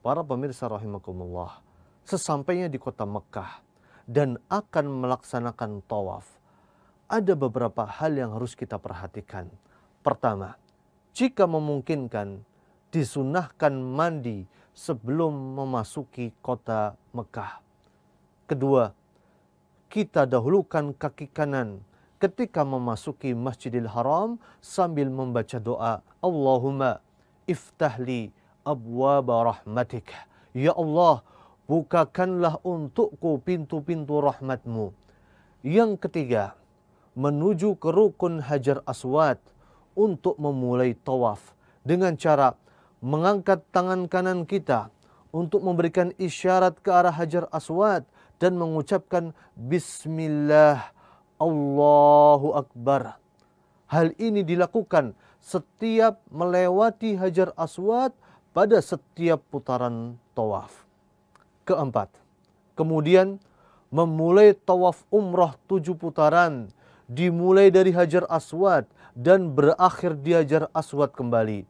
para pemirsa rahimakumullah, sesampainya di kota Mekah dan akan melaksanakan tawaf, ada beberapa hal yang harus kita perhatikan. Pertama, jika memungkinkan, disunahkan mandi sebelum memasuki kota Mekah. Kedua, kita dahulukan kaki kanan ketika memasuki Masjidil Haram sambil membaca doa Allahumma iftahli abwab rahmatika. Ya Allah, bukakanlah untukku pintu-pintu rahmatmu. Yang ketiga, menuju ke rukun Hajar Aswad untuk memulai tawaf dengan cara mengangkat tangan kanan kita untuk memberikan isyarat ke arah Hajar Aswad dan mengucapkan Bismillah Allahu Akbar. Hal ini dilakukan setiap melewati Hajar Aswad, pada setiap putaran tawaf. Keempat, kemudian memulai tawaf umroh tujuh putaran, dimulai dari Hajar Aswad dan berakhir di Hajar Aswad kembali.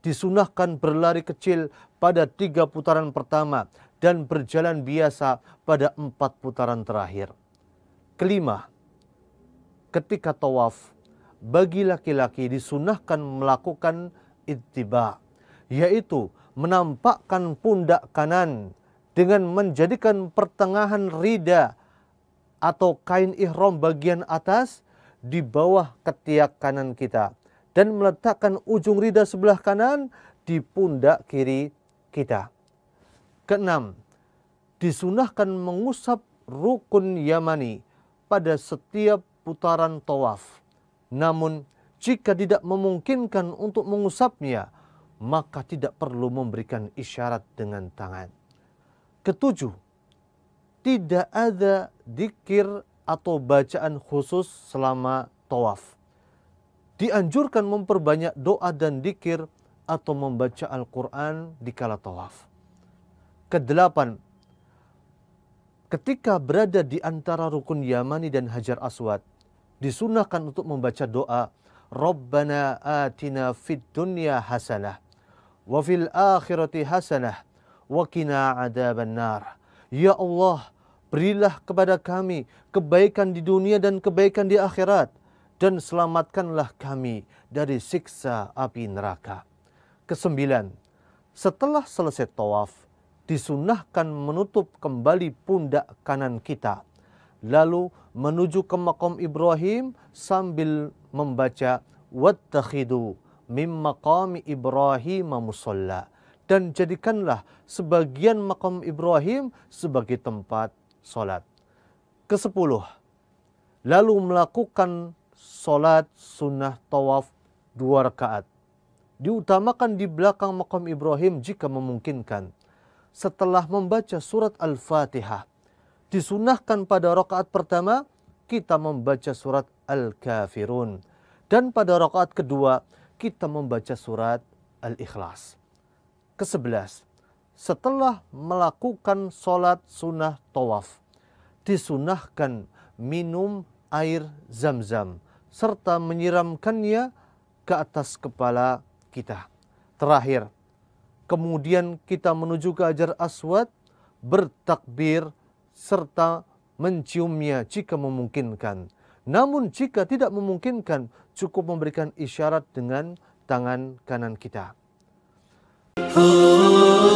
Disunahkan berlari kecil pada tiga putaran pertama dan berjalan biasa pada empat putaran terakhir. Kelima, ketika tawaf, bagi laki-laki disunahkan melakukan itibak yaitu menampakkan pundak kanan dengan menjadikan pertengahan rida atau kain ihram bagian atas di bawah ketiak kanan kita dan meletakkan ujung rida sebelah kanan di pundak kiri kita. Keenam, disunahkan mengusap rukun yamani pada setiap putaran tawaf. Namun, jika tidak memungkinkan untuk mengusapnya, maka tidak perlu memberikan isyarat dengan tangan. Ketujuh, tidak ada dikir atau bacaan khusus selama tawaf. Dianjurkan memperbanyak doa dan dikir atau membaca Al-Quran di kala tawaf. Kedelapan, ketika berada di antara rukun Yamani dan Hajar Aswad, disunahkan untuk membaca doa Rabbana atina fid dunya hasanah wa fil akhirati hasanah wa qina adzaban nar. Ya Allah, berilah kepada kami kebaikan di dunia dan kebaikan di akhirat dan selamatkanlah kami dari siksa api neraka. Kesembilan, setelah selesai tawaf, disunahkan menutup kembali pundak kanan kita, lalu menuju ke makam Ibrahim sambil membaca Wattakhidu mim maqami Ibrahim musalla dan jadikanlah sebagian makam Ibrahim sebagai tempat solat. Kesepuluh, lalu melakukan solat sunnah tawaf dua rakaat. Diutamakan di belakang makam Ibrahim jika memungkinkan. Setelah membaca surat Al-Fatihah, disunahkan pada rakaat pertama kita membaca surat Al-Kafirun. Dan pada rakaat kedua kita membaca surat Al-Ikhlas. Kesebelas, setelah melakukan sholat sunnah tawaf, disunahkan minum air zam-zam serta menyiramkannya ke atas kepala kita. Terakhir, kemudian kita menuju ke ajar aswad, bertakbir serta menciumnya jika memungkinkan. Namun jika tidak memungkinkan, cukup memberikan isyarat dengan tangan kanan kita. Oh.